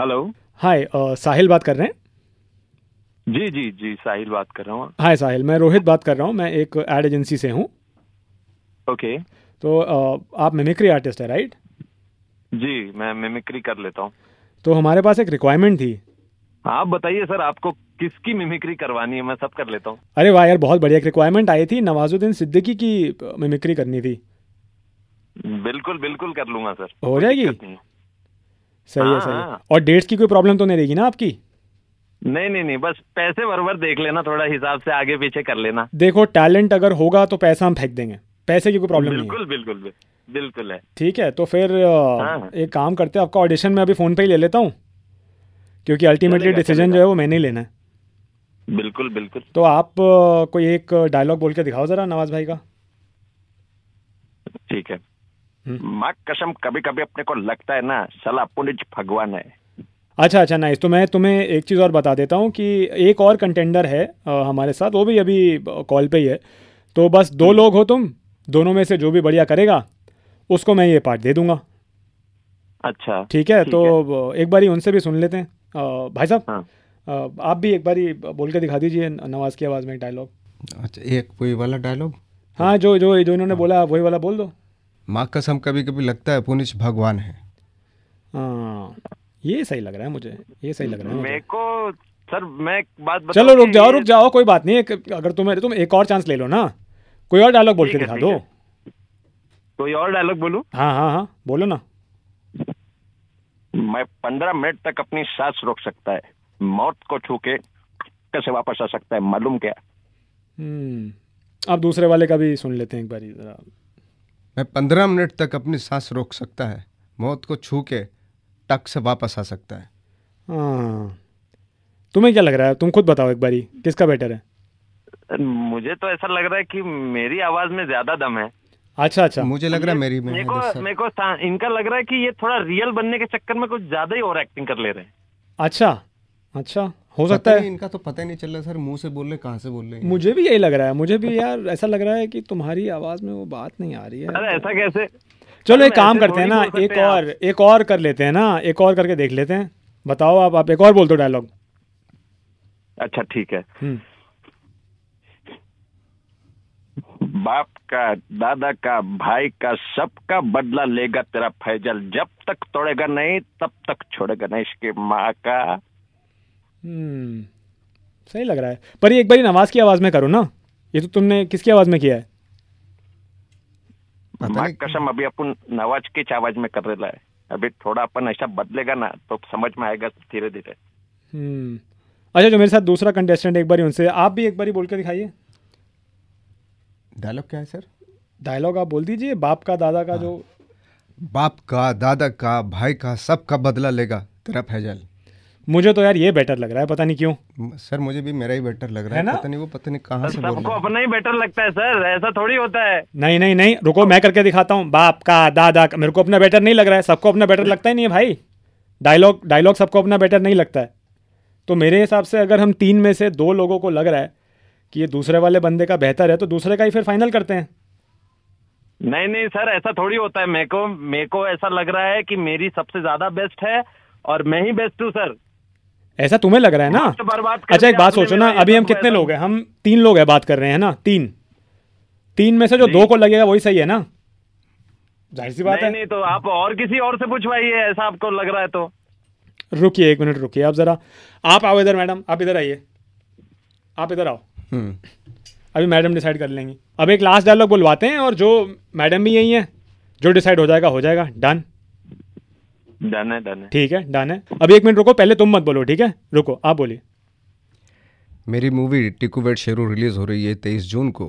Hello hi साहिल बात कर रहे हैं जी जी जी साहिल बात कर रहा हूँ हाय साहिल मैं रोहित बात कर रहा हूँ मैं एक एड एजेंसी से हूँ ओके okay. तो uh, आप मिमिक्री आर्टिस्ट है राइट जी मैं मिमिक्री कर लेता हूँ तो हमारे पास एक रिक्वायरमेंट थी आप बताइए सर आपको किसकी मिमिक्री करवानी है मैं सब कर लेता हूँ अरे वाह यार बहुत बढ़िया रिक्वायरमेंट आई थी नवाजुद्दीन सिद्दीकी की मिमिक्री uh, करनी थी बिल्कुल बिल्कुल कर लूंगा सर हो जाएगी सही हाँ, है सही हाँ। और डेट्स की कोई प्रॉब्लम तो नहीं रहेगी ना आपकी नहीं नहीं नहीं बस पैसे बरबर देख लेना थोड़ा हिसाब से आगे पीछे कर लेना देखो टैलेंट अगर होगा तो पैसा हम फेंक देंगे पैसे की कोई प्रॉब्लम नहीं बिल्कुल बिल्कुल बिल्कुल है ठीक है तो फिर हाँ। एक काम करते हैं आपका ऑडिशन मैं अभी फ़ोन पे ही ले लेता हूँ क्योंकि अल्टीमेटली डिसीजन जो है वो मैंने ही लेना है बिल्कुल बिल्कुल तो आप कोई एक डायलॉग बोल के दिखाओ ज़रा नवाज़ भाई का हम्म। माँ कसम कभी कभी अपने को लगता है ना सला पुनिज भगवान है अच्छा अच्छा नाइस तो मैं तुम्हें एक चीज़ और बता देता हूँ कि एक और कंटेंडर है आ, हमारे साथ वो भी अभी कॉल पे ही है तो बस दो हम्म। लोग हो तुम दोनों में से जो भी बढ़िया करेगा उसको मैं ये पार्ट दे दूंगा अच्छा ठीक है ठीक तो है। एक बारी उनसे भी सुन लेते हैं आ, भाई साहब हाँ। आप भी एक बारी बोल के दिखा दीजिए नवाज की आवाज़ में डायलॉग अच्छा एक वही वाला डायलॉग हाँ जो जो जो इन्होंने हाँ। बोला वही वाला बोल दो माँ कसम कभी कभी लगता है पुनिश भगवान है हाँ, ये सही लग रहा है मुझे ये सही लग रहा है मेरे को सर मैं बात बता चलो रुक जाओ रुक जाओ कोई बात नहीं अगर तुम्हें तुम एक और चांस ले लो ना कोई और डायलॉग बोल के दिखा दो कोई और डायलॉग बोलू हाँ हाँ हाँ बोलो ना मैं पंद्रह मिनट तक अपनी सांस रोक सकता है मौत को छू के कैसे वापस आ सकता है मालूम क्या हम्म अब दूसरे वाले का भी सुन लेते हैं एक बार जरा मैं पंद्रह मिनट तक अपनी सांस रोक सकता है मौत को छू के टक से वापस आ सकता है हाँ तुम्हें क्या लग रहा है तुम खुद बताओ एक बारी किसका बेटर है मुझे तो ऐसा लग रहा है कि मेरी आवाज में ज्यादा दम है अच्छा अच्छा मुझे लग रहा है मेरी में मेरे को मेरे को इनका लग रहा है कि ये थोड़ा रियल बनने के चक्कर में कुछ ज्यादा ही और एक्टिंग कर ले रहे हैं अच्छा अच्छा हो सकता है इनका तो पता ही नहीं चल रहा सर मुंह से बोल रहे कहाँ से बोल रहे मुझे भी यही लग रहा है मुझे भी यार ऐसा लग रहा है कि तुम्हारी आवाज में वो बात नहीं आ रही है ऐसा कैसे चलो एक काम करते हैं ना एक और एक और कर लेते हैं ना एक और करके देख लेते हैं बताओ आप आप एक और बोल दो डायलॉग अच्छा ठीक है हम्म। बाप का दादा का भाई का सबका बदला लेगा तेरा फैजल जब तक तोड़ेगा नहीं तब तक छोड़ेगा नहीं इसके माँ का हम्म, सही लग रहा है पर ये एक बार नवाज की आवाज़ में करो ना ये तो तुमने किसकी आवाज़ में किया है कसम अभी अपन नवाज के आवाज में कर रहा है अभी थोड़ा अपन ऐसा बदलेगा ना तो समझ में आएगा धीरे धीरे हम्म। अच्छा जो मेरे साथ दूसरा कंटेस्टेंट एक बार उनसे आप भी एक बार बोल के दिखाइए डायलॉग क्या है सर डायलॉग आप बोल दीजिए बाप का दादा का हाँ। जो बाप का दादा का भाई का सबका बदला लेगा तेरा फैजल मुझे तो यार ये बेटर लग रहा है पता नहीं क्यों सर मुझे भी मेरा ही बेटर लग रहा है, है पता नहीं वो पता नहीं कहाँ से बोल अपना ही बेटर लगता है सर ऐसा थोड़ी होता है नहीं नहीं नहीं रुको मैं करके दिखाता हूँ बाप का दादा का मेरे को अपना बेटर नहीं लग रहा है सबको अपना बेटर लगता ही नहीं है भाई डायलॉग डायलॉग सबको अपना बेटर नहीं लगता है तो मेरे हिसाब से अगर हम तीन में से दो लोगों को लग रहा है कि ये दूसरे वाले बंदे का बेहतर है तो दूसरे का ही फिर फाइनल करते हैं नहीं नहीं सर ऐसा थोड़ी होता है मेरे को मेरे को ऐसा लग रहा है कि मेरी सबसे ज्यादा बेस्ट है और मैं ही बेस्ट हूँ सर ऐसा तुम्हें लग रहा है ना तो अच्छा एक बात सोचो ना अभी हम कितने लोग हैं हम तीन लोग हैं बात कर रहे हैं ना तीन तीन में से जो दो को लगेगा वही सही है ना जाहिर सी बात है नहीं तो आप और किसी और से पूछवाइए ऐसा आपको लग रहा है तो रुकिए एक मिनट रुकिए आप जरा आप आओ इधर मैडम आप इधर आइए आप इधर आओ हम्म। अभी मैडम डिसाइड कर लेंगी अब एक लास्ट डायलॉग बुलवाते हैं और जो मैडम भी यही है जो डिसाइड हो जाएगा हो जाएगा डन डन है डन है ठीक है डन है अभी एक मिनट रुको पहले तुम मत बोलो ठीक है रुको आप बोलिए मेरी movie Tiku weds Sheru release हो रही है तेईस जून को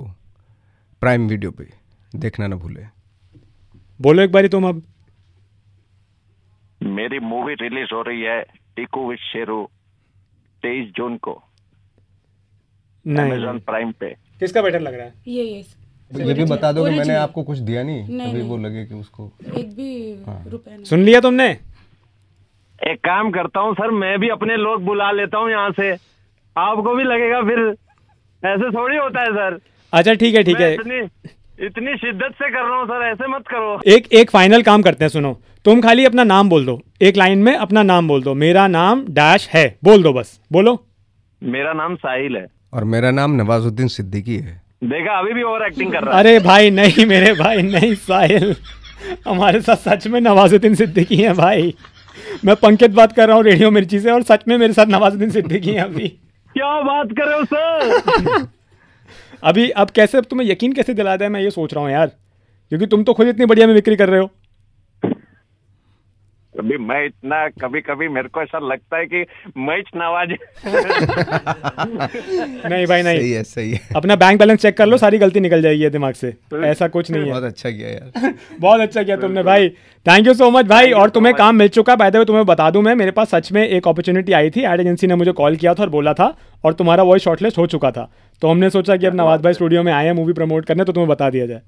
प्राइम वीडियो पे देखना ना भूले बोलो एक बारी तुम अब मेरी मूवी रिलीज हो रही है टिकू विद शेरू तेईस जून को नहीं अमेजोन प्राइम पे किसका बेटर लग रहा है ये ये तो ये भी बता दो कि मैंने आपको कुछ दिया नहीं नहीं। वो लगे कि उसको एक भी हाँ। रुपए सुन लिया तुमने एक काम करता हूँ सर मैं भी अपने लोग बुला लेता हूँ यहाँ से आपको भी लगेगा फिर ऐसे थोड़ी होता है सर अच्छा ठीक है ठीक है इतनी इतनी शिद्दत से कर रहा हूँ सर ऐसे मत करो एक एक फाइनल काम करते हैं सुनो तुम खाली अपना नाम बोल दो एक लाइन में अपना नाम बोल दो मेरा नाम डैश है बोल दो बस बोलो मेरा नाम साहिल है और मेरा नाम नवाजुद्दीन सिद्दीकी है देखा अभी भी ओवर एक्टिंग कर रहा है अरे भाई नहीं मेरे भाई नहीं साहिल हमारे साथ सच में नवाजुद्दीन सिद्दीकी है भाई मैं पंकित बात कर रहा हूँ रेडियो मिर्ची से और सच में मेरे साथ नवाजुद्दीन सिद्दीकी है अभी क्या बात कर रहे हो सर अभी अब कैसे अब तुम्हें यकीन कैसे दिलाता है मैं ये सोच रहा हूँ यार क्योंकि तुम तो खुद इतनी बढ़िया में बिक्री कर रहे हो कभी मैं इतना कभी कभी मेरे को ऐसा लगता है कि मैच नवाज नहीं भाई नहीं सही है सही है अपना बैंक बैलेंस चेक कर लो सारी गलती निकल जाएगी दिमाग से ऐसा कुछ नहीं है बहुत अच्छा किया यार बहुत अच्छा किया तुमने भाई थैंक यू सो मच भाई और तुम्हें काम मिल चुका है बाय तुम्हें बता दूं मैं मेरे पास सच में एक अपॉर्चुनिटी आई थी एड एजेंसी ने मुझे कॉल किया था और बोला था और तुम्हारा वॉइस शॉर्टलिस्ट हो चुका था तो हमने सोचा कि अब नवाज भाई स्टूडियो में आए हैं मूवी प्रमोट करने तो तुम्हें बता दिया जाए